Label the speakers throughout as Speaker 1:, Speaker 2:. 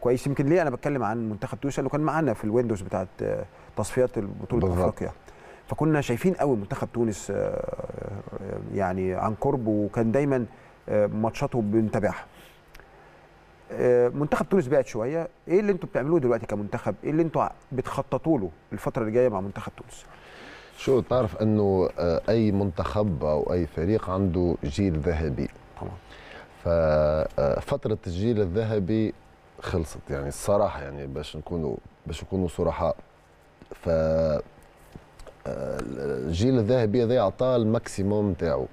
Speaker 1: كويس يمكن ليه انا بتكلم عن منتخب تونس اللي كان معانا في الويندوز بتاعت آه، تصفيات بطوله افريقيا فكنا شايفين قوي منتخب تونس آه، آه، يعني عن قرب وكان دايما ماتشاته بنتابعها منتخب تونس بعد شويه ايه اللي انتوا بتعملوه دلوقتي كمنتخب ايه اللي انتوا بتخططوا له الفتره اللي جايه مع منتخب
Speaker 2: تونس شو تعرف انه اي منتخب او اي فريق عنده جيل ذهبي طبعا ففتره الجيل الذهبي خلصت يعني الصراحه يعني باش نكونوا باش نكونوا صرحاء ف آه، الجيل الذهبي هذا اعطاه الماكسيموم نتاعو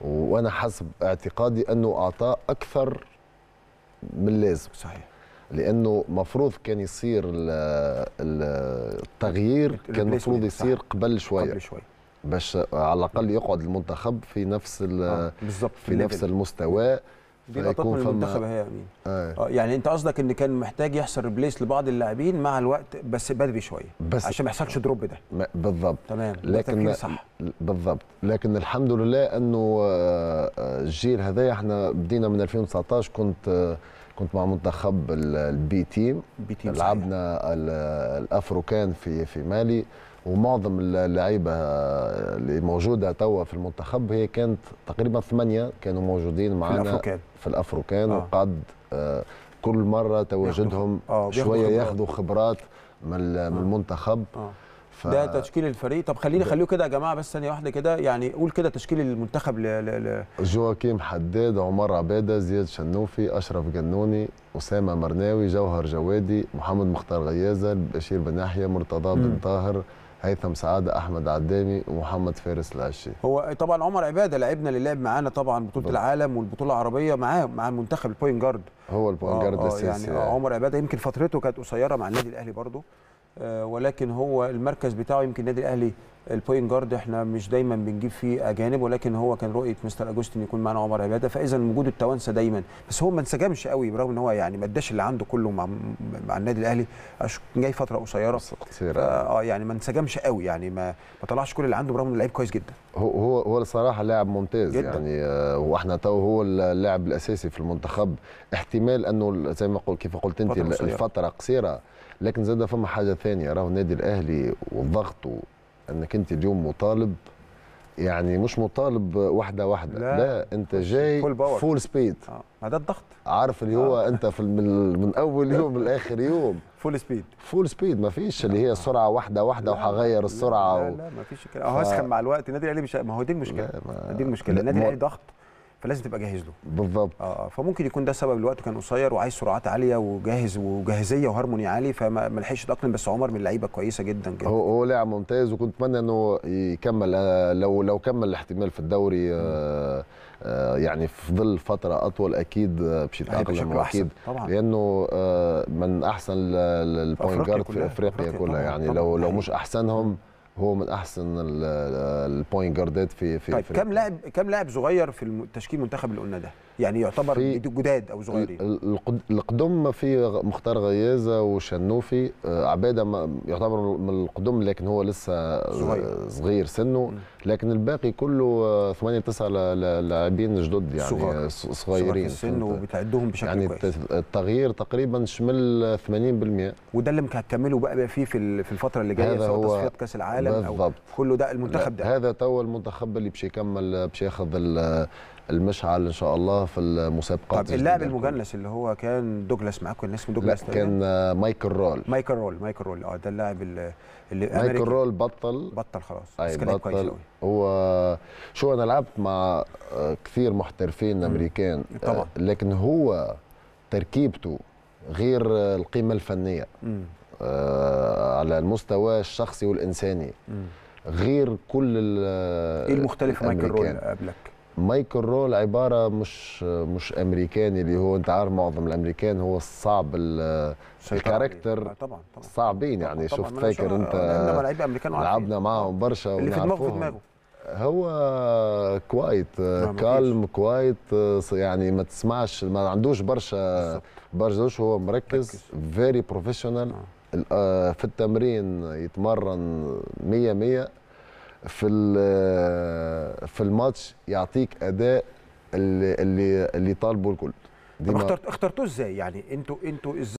Speaker 2: وانا حسب اعتقادي انه اعطى اكثر من اللازم صحيح لانه مفروض كان يصير التغيير كان المفروض يصير صح. قبل شويه قبل شويه باش على الاقل يقعد المنتخب في نفس آه. في نفس المستوى دي الاطراف المنتخب هي امين آه. آه. يعني انت قصدك ان
Speaker 1: كان محتاج يحصل ريبليس لبعض اللاعبين مع الوقت بس بدري شويه بس عشان
Speaker 2: ما يحصلش دروب ده بالظبط تمام لكن صح بالظبط لكن الحمد لله انه آه، آه، الجيل هذا احنا بدينا من 2019 كنت كنت مع منتخب البي تيم البي تيم لعبنا الافرو كان في في مالي ومعظم اللعيبه اللي موجوده توا في المنتخب هي كانت تقريبا ثمانيه كانوا موجودين معنا في الافروكان في الافروكان آه. وقد آه كل مره تواجدهم آه شويه ياخذوا خبرات من آه. المنتخب آه. ف... ده
Speaker 1: تشكيل الفريق طب خليني خليه كده يا جماعه بس ثانيه واحده كده يعني قول كده تشكيل المنتخب ل... ل... ل...
Speaker 2: جواكيم حداد عمر عباده زياد شنوفي اشرف جنوني اسامه مرناوي جوهر جوادي محمد مختار غيازه بشير بن يحيى مرتضى بن طاهر هيثم سعاده احمد عدامي ومحمد فارس العشي هو طبعا عمر عباده لعبنا اللي لعب معانا
Speaker 1: طبعا بطوله بل. العالم والبطوله العربيه معاه مع المنتخب البوينت جارد هو البوينت جارد آه، آه، الاساسي يعني, آه عمر عباده يمكن فترته كانت قصيره مع النادي الاهلي برضه آه ولكن هو المركز بتاعه يمكن النادي الاهلي البوينت جارد احنا مش دايما بنجيب فيه اجانب ولكن هو كان رؤيه مستر اجوستن يكون معانا عمر عباده فاذا وجود التوانسه دايما بس هو ما انسجمش قوي برغم ان هو يعني ما اداش اللي عنده كله مع مع النادي الاهلي جاي فتره قصيره اه يعني ما انسجمش قوي
Speaker 2: يعني ما ما طلعش كل اللي عنده برغم انه لعيب كويس جدا هو هو هو الصراحه لاعب ممتاز جداً. يعني آه، واحنا تو هو اللاعب الاساسي في المنتخب احتمال انه زي ما قلت كيف قلت انت الفتره قصيره لكن زاد فما حاجه ثانيه راهو النادي الاهلي والضغط انك انت اليوم مطالب يعني مش مطالب واحده واحده لا, لا انت جاي فول, باور. فول سبيد آه. ما ده الضغط عارف اللي هو آه. انت في من, من اول يوم لاخر يوم فول سبيد فول سبيد ما فيش اللي هي سرعه واحده واحده وهغير السرعه لا لا, و... لا, لا ما
Speaker 1: فيش كده اهو آه، اسخن
Speaker 2: مع الوقت النادي الاهلي مش ما هو دي المشكله ما... دي المشكله النادي الاهلي ضغط
Speaker 1: فلازم تبقى جاهز له بالظبط آه،, اه فممكن يكون ده سبب الوقت كان قصير وعايز سرعات عاليه وجاهز وجاهزيه وهارموني عالي فما لحقش يتاقلم بس عمر من اللعيبه كويسه جدا جدا
Speaker 2: هو هو لاعب ممتاز وكنت اتمنى انه يكمل آه لو لو كمل الاحتمال في الدوري آه, آه، يعني في ظل فتره اطول اكيد مش آه، أيوة، يتاقلم اكيد طبعا. لانه من احسن البوينت جارد في افريقيا كلها يعني لو لو أيوة. مش احسنهم هو من احسن البوينت جاردات في في طيب كم لاعب كم لاعب صغير في تشكيل منتخب اللي قلنا ده؟ يعني يعتبر جداد او صغيرين القدم في مختار غيازه وشنوفي آه، عباده يعتبر من القدم لكن هو لسه صغير, صغير سنه لكن الباقي كله 8 آه، 9 لاعبين جدد يعني صغار. صغيرين صغار السن وبتعدهم بشكل يعني كويس التغيير تقريبا شمل 80% وده اللي هتكملوا بقى فيه في الفتره اللي جايه سواء تصفيات كاس العالم بالضبط. او كله ده المنتخب ده هذا تو المنتخب اللي باش يكمل باش ياخذ المشعل ان شاء الله في المسابقات طب اللاعب المجنس اللي هو كان دوجلاس معاكم الناس اسمه
Speaker 1: دوجلاس لا كان
Speaker 2: آه، مايكل رول مايكل رول مايكل رول اه ده اللاعب اللي مايكل رول بطل بطل خلاص أي بس بطل هو شو انا لعبت مع آه، كثير محترفين امريكان آه، طبعا لكن هو تركيبته غير القيمه الفنيه مم. على المستوى الشخصي والانساني مم. غير كل ايه المختلف مايكل رول قبلك مايكل رول عباره مش مش امريكاني اللي هو انت عارف معظم الامريكان هو الصعب الكاركتر آه، طبعا طبعا صعبين يعني طبعا شفت فاكر انت لعبنا معاهم آه. برشا اللي في دماغه في دماغه هو كوايت آه، نعم، كالم كوايت يعني ما تسمعش ما عندوش برشا برشا هو مركز فيري بروفيشنال في التمرين يتمرن 100 100 في في الماتش يعطيك اداء اللي اللي, طالبه الكل اخترت
Speaker 1: اخترتوه ازاي يعني انتوا انتوا ازاي